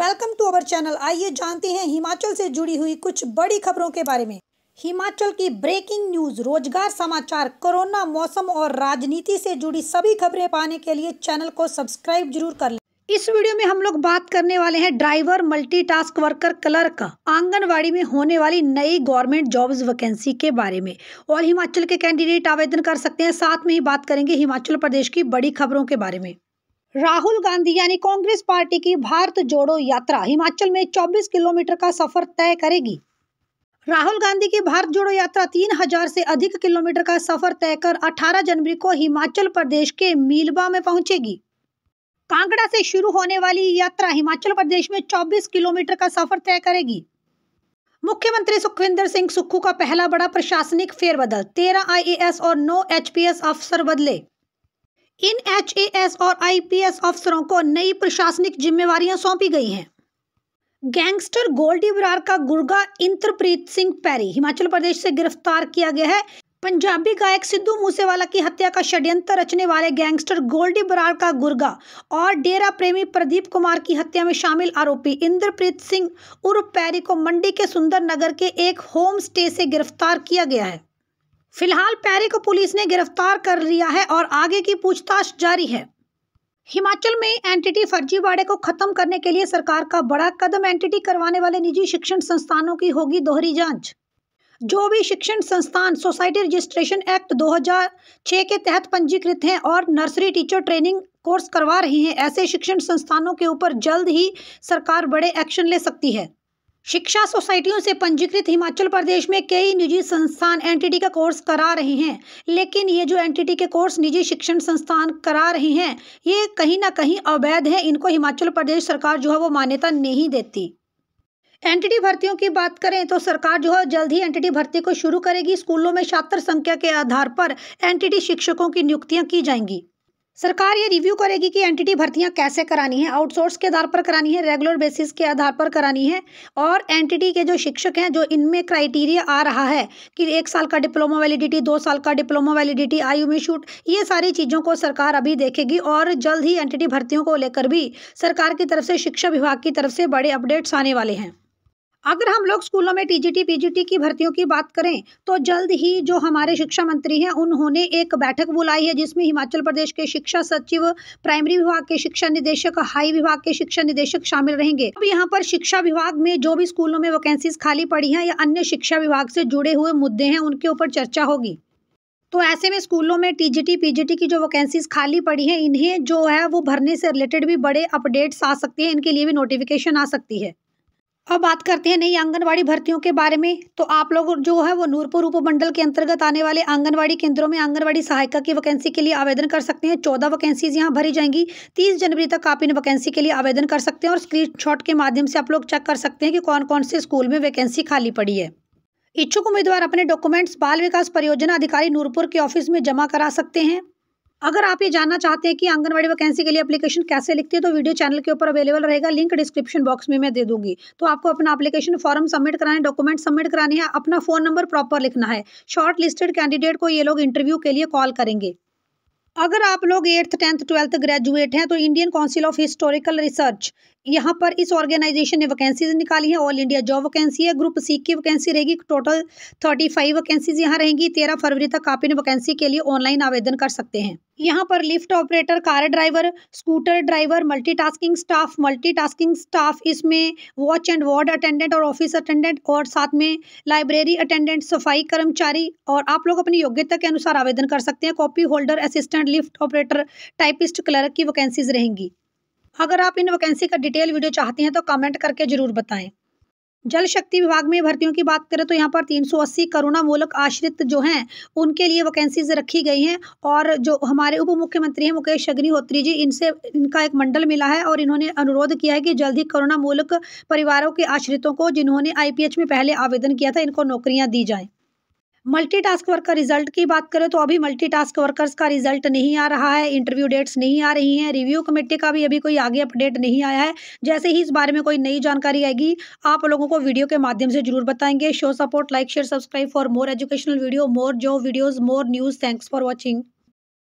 welcome to our channel आइए जानते हैं हिमाचल से जुड़ी हुई कुछ बड़ी खबरों के बारे में हिमाचल की ब्रेकिंग न्यूज रोजगार समाचार कोरोना मौसम और राजनीति से जुड़ी सभी खबरें पाने के लिए चैनल को सब्सक्राइब जरूर कर लें इस वीडियो में हम लोग बात करने वाले हैं driver multitask worker clerk anganwadi में होने वाली नई गवर्नमेंट जॉब्स वैकेंसी के बारे में और हिमाचल के कैंडिडेट आवेदन कर सकते हैं साथ में ही बात करेंगे हिमाचल प्रदेश की बड़ी खबरों के बारे में राहुल गांधी यानी कांग्रेस पार्टी की भारत जोड़ो यात्रा हिमाचल में 24 किलोमीटर का सफर तय करेगी राहुल गांधी की भारत जोड़ो यात्रा 3000 से अधिक किलोमीटर का सफर तय कर 18 जनवरी को हिमाचल प्रदेश के मीलबा में पहुंचेगी कांगड़ा से शुरू होने वाली यात्रा हिमाचल प्रदेश में 24 किलोमीटर का सफर तय करेगी मुख्यमंत्री सुखविंदर सिंह सुक्खू का पहला बड़ा प्रशासनिक फेरबदल तेरह आई और नौ एच अफसर बदले इन एस और आईपीएस अफसरों को नई प्रशासनिक जिम्मेवारियां सौंपी गई हैं गैंगस्टर गोल्डी बरार का गुर्गा इंद्रप्रीत सिंह पैरी हिमाचल प्रदेश से गिरफ्तार किया गया है पंजाबी गायक सिद्धू मूसेवाला की हत्या का षड्यंत्र रचने वाले गैंगस्टर गोल्डी बरार का गुर्गा और डेरा प्रेमी प्रदीप कुमार की हत्या में शामिल आरोपी इंद्रप्रीत सिंह उर्फ पैरी को मंडी के सुंदर नगर के एक होम स्टे से गिरफ्तार किया गया है फिलहाल पैरी को पुलिस ने गिरफ्तार कर लिया है और आगे की पूछताछ जारी है हिमाचल में एंटिटी फर्जीवाड़े को खत्म करने के लिए सरकार का बड़ा कदम एंटिटी करवाने वाले निजी शिक्षण संस्थानों की होगी दोहरी जांच जो भी शिक्षण संस्थान सोसाइटी रजिस्ट्रेशन एक्ट 2006 के तहत पंजीकृत हैं और नर्सरी टीचर ट्रेनिंग कोर्स करवा रहे हैं ऐसे शिक्षण संस्थानों के ऊपर जल्द ही सरकार बड़े एक्शन ले सकती है शिक्षा सोसाइटियों से पंजीकृत हिमाचल प्रदेश में कई निजी संस्थान एनटीटी का कोर्स करा रहे हैं लेकिन ये जो एनटीटी के कोर्स निजी शिक्षण संस्थान करा रहे हैं ये कहीं ना कहीं अवैध है इनको हिमाचल प्रदेश सरकार जो है वो मान्यता नहीं देती एनटीटी भर्तियों की बात करें तो सरकार जो है जल्द ही एनटीटी भर्ती को शुरू करेगी स्कूलों में छात्र संख्या के आधार पर एनटीटी शिक्षकों की नियुक्तियां की जाएंगी सरकार ये रिव्यू करेगी कि एंटिटी भर्तियां कैसे करानी है आउटसोर्स के आधार पर करानी है रेगुलर बेसिस के आधार पर करानी है और एंटिटी के जो शिक्षक हैं जो इनमें क्राइटेरिया आ रहा है कि एक साल का डिप्लोमा वैलिडिटी दो साल का डिप्लोमा वैलिडिटी आयु में शूट ये सारी चीज़ों को सरकार अभी देखेगी और जल्द ही एंटिटी भर्तियों को लेकर भी सरकार की तरफ से शिक्षा विभाग की तरफ से बड़े अपडेट्स आने वाले हैं अगर हम लोग स्कूलों में टीजीटी पीजीटी की भर्तियों की बात करें तो जल्द ही जो हमारे शिक्षा मंत्री हैं उन्होंने एक बैठक बुलाई है जिसमें हिमाचल प्रदेश के शिक्षा सचिव प्राइमरी विभाग के शिक्षा निदेशक हाई विभाग के शिक्षा निदेशक शामिल रहेंगे अब यहाँ पर शिक्षा विभाग में जो भी स्कूलों में वैकेंसीज खाली पड़ी हैं या अन्य शिक्षा विभाग से जुड़े हुए मुद्दे हैं उनके ऊपर चर्चा होगी तो ऐसे में स्कूलों में टीजीटी पीजीटी की जो वैकेंसीज खाली पड़ी हैं इन्हें जो है वो भरने से रिलेटेड भी बड़े अपडेट्स आ सकते हैं इनके लिए भी नोटिफिकेशन आ सकती है अब बात करते हैं नई आंगनवाड़ी भर्तियों के बारे में तो आप लोग जो है वो नूरपुर उपमंडल के अंतर्गत आने वाले आंगनवाड़ी केंद्रों में आंगनवाड़ी सहायिका की वैकेंसी के लिए आवेदन कर सकते हैं चौदह वैकेंसीज यहाँ भरी जाएंगी तीस जनवरी तक आप इन वैकेंसी के लिए आवेदन कर सकते हैं और स्क्रीनशॉट के माध्यम से आप लोग चेक कर सकते हैं कि कौन कौन से स्कूल में वैकेंसी खाली पड़ी है इच्छुक उम्मीदवार अपने डॉक्यूमेंट्स बाल विकास परियोजना अधिकारी नूरपुर के ऑफिस में जमा करा सकते हैं अगर आप ये जानना चाहते हैं कि आंगनबाड़ी वैकेंसी के लिए एप्लीकेशन कैसे लिखती है तो वीडियो चैनल के ऊपर अवेलेबल रहेगा लिंक डिस्क्रिप्शन बॉक्स में मैं दे दूंगी तो आपको अपना एप्लीकेशन फॉर्म सबमिट कराने डॉक्यूमेंट सबमिट कराने है अपना फ़ोन नंबर प्रॉपर लिखना है शॉर्ट लिस्टेड कैंडिडेट को ये लोग इंटरव्यू के लिए कॉल करेंगे अगर आप लोग एट्थ टेंथ ट्वेल्थ ग्रेजुएट हैं तो Indian council of historical research यहाँ पर इस ऑर्गेनाइजेशन ने वैकेंसीज निकाली है ऑल इंडिया जॉब वैकेंसी है ग्रुप सी की वैकेंसी रहेगी टोटल थर्टी फाइव वैकेंसीज यहाँ रहेंगी तेरह फरवरी तक आप इन वैकेंसी के लिए ऑनलाइन आवेदन कर सकते हैं यहाँ पर lift operator car driver scooter driver multitasking staff multitasking staff इसमें वॉच एंड वार्ड अटेंडेंट और ऑफिस अटेंडेंट और साथ में लाइब्रेरी अटेंडेंट सफाई कर्मचारी और आप लोग अपनी योग्यता के अनुसार आवेदन कर सकते हैं copy holder assistant lift operator typist clerk की वैकेंसीज रहेंगी अगर आप इन वैकेंसी का डिटेल वीडियो चाहते हैं तो कमेंट करके ज़रूर बताएं जल शक्ति विभाग में भर्तियों की बात करें तो यहाँ पर 380 करोना मूलक आश्रित जो हैं उनके लिए वैकेंसीज रखी गई हैं और जो हमारे उप मुख्यमंत्री हैं मुकेश अग्निहोत्री जी इनसे इनका एक मंडल मिला है और इन्होंने अनुरोध किया है कि जल्द ही करोना मूलक परिवारों के आश्रितों को जिन्होंने आई में पहले आवेदन किया था इनको नौकरियाँ दी जाएँ मल्टीटास्क वर्कर रिजल्ट की बात करें तो अभी मल्टीटास्क वर्कर्स का रिजल्ट नहीं आ रहा है इंटरव्यू डेट्स नहीं आ रही हैं रिव्यू कमेटी का भी अभी कोई आगे अपडेट नहीं आया है जैसे ही इस बारे में कोई नई जानकारी आएगी आप लोगों को वीडियो के माध्यम से जरूर बताएंगे show support like share subscribe for more educational video more जो videos more news thanks for watching